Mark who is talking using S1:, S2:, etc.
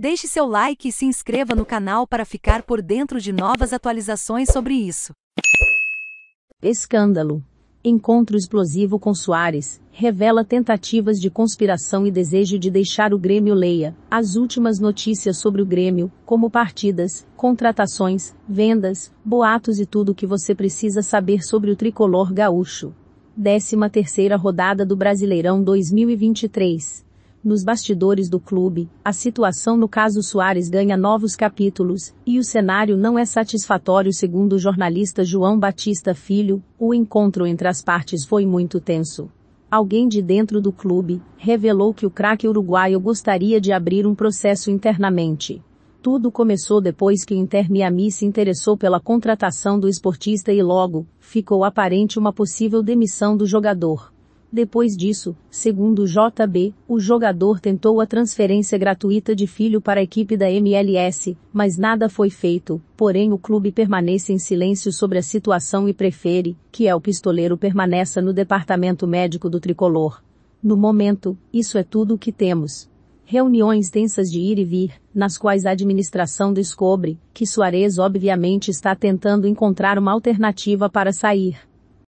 S1: Deixe seu like e se inscreva no canal para ficar por dentro de novas atualizações sobre isso. Escândalo. Encontro explosivo com Soares revela tentativas de conspiração e desejo de deixar o Grêmio leia as últimas notícias sobre o Grêmio, como partidas, contratações, vendas, boatos e tudo o que você precisa saber sobre o tricolor gaúcho. 13 terceira rodada do Brasileirão 2023. Nos bastidores do clube, a situação no caso Soares ganha novos capítulos, e o cenário não é satisfatório segundo o jornalista João Batista Filho, o encontro entre as partes foi muito tenso. Alguém de dentro do clube revelou que o craque uruguaio gostaria de abrir um processo internamente. Tudo começou depois que o Inter Miami se interessou pela contratação do esportista e logo ficou aparente uma possível demissão do jogador. Depois disso, segundo JB, o jogador tentou a transferência gratuita de filho para a equipe da MLS, mas nada foi feito, porém o clube permanece em silêncio sobre a situação e prefere que El Pistoleiro permaneça no departamento médico do tricolor. No momento, isso é tudo o que temos. Reuniões tensas de ir e vir, nas quais a administração descobre que Soares obviamente está tentando encontrar uma alternativa para sair